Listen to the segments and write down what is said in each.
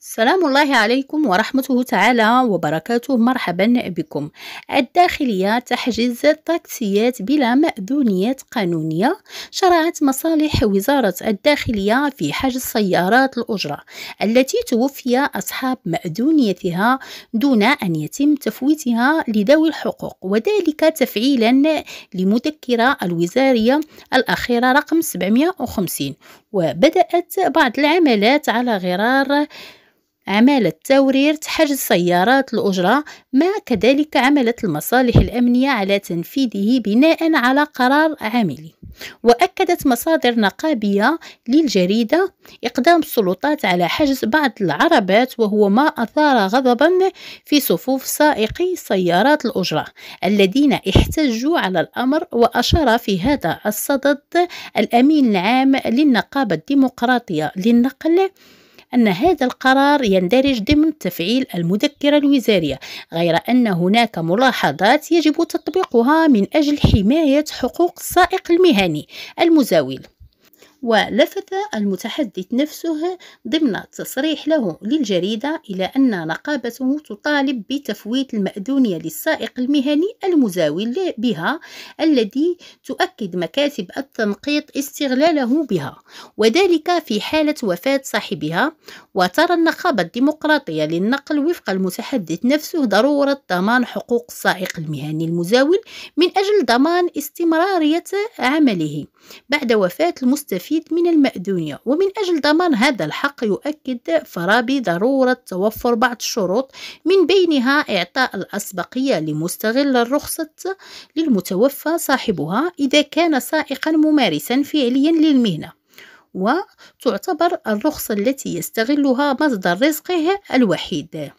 سلام الله عليكم ورحمته تعالى وبركاته مرحبا بكم الداخلية تحجز تاكسيات بلا مأذونيات قانونية شرعت مصالح وزارة الداخلية في حجز سيارات الأجرة التي توفي أصحاب مأذونيتها دون أن يتم تفويتها لذوي الحقوق وذلك تفعيلا لمذكرة الوزارية الأخيرة رقم 750 وبدأت بعض العملات على غرار عمالة تورير تحجز سيارات الأجرة ما كذلك عملت المصالح الأمنية على تنفيذه بناء على قرار عملي وأكدت مصادر نقابية للجريدة إقدام السلطات على حجز بعض العربات وهو ما أثار غضبا في صفوف سائقي سيارات الأجرة الذين احتجوا على الأمر وأشار في هذا الصدد الأمين العام للنقابة الديمقراطية للنقل أن هذا القرار يندرج ضمن تفعيل المذكرة الوزارية غير أن هناك ملاحظات يجب تطبيقها من أجل حماية حقوق السائق المهني المزاول ولفت المتحدث نفسه ضمن تصريح له للجريدة إلى أن نقابته تطالب بتفويت المأذونية للسائق المهني المزاول بها الذي تؤكد مكاتب التنقيط استغلاله بها وذلك في حالة وفاة صاحبها وترى النقابة الديمقراطية للنقل وفق المتحدث نفسه ضرورة ضمان حقوق السائق المهني المزاول من أجل ضمان استمرارية عمله بعد وفاة المستفيد المستفيد من المأذونية ومن أجل ضمان هذا الحق يؤكد فرابي ضرورة توفر بعض الشروط من بينها إعطاء الأسبقية لمستغل الرخصة للمتوفى صاحبها إذا كان سائقا ممارسا فعليا للمهنة وتعتبر الرخصة التي يستغلها مصدر رزقه الوحيد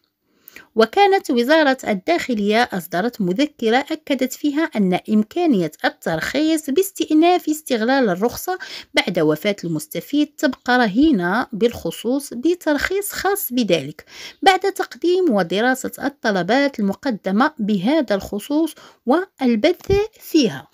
وكانت وزارة الداخلية أصدرت مذكرة أكدت فيها أن إمكانية الترخيص باستئناف استغلال الرخصة بعد وفاة المستفيد تبقى رهينة بالخصوص بترخيص خاص بذلك بعد تقديم ودراسة الطلبات المقدمة بهذا الخصوص والبث فيها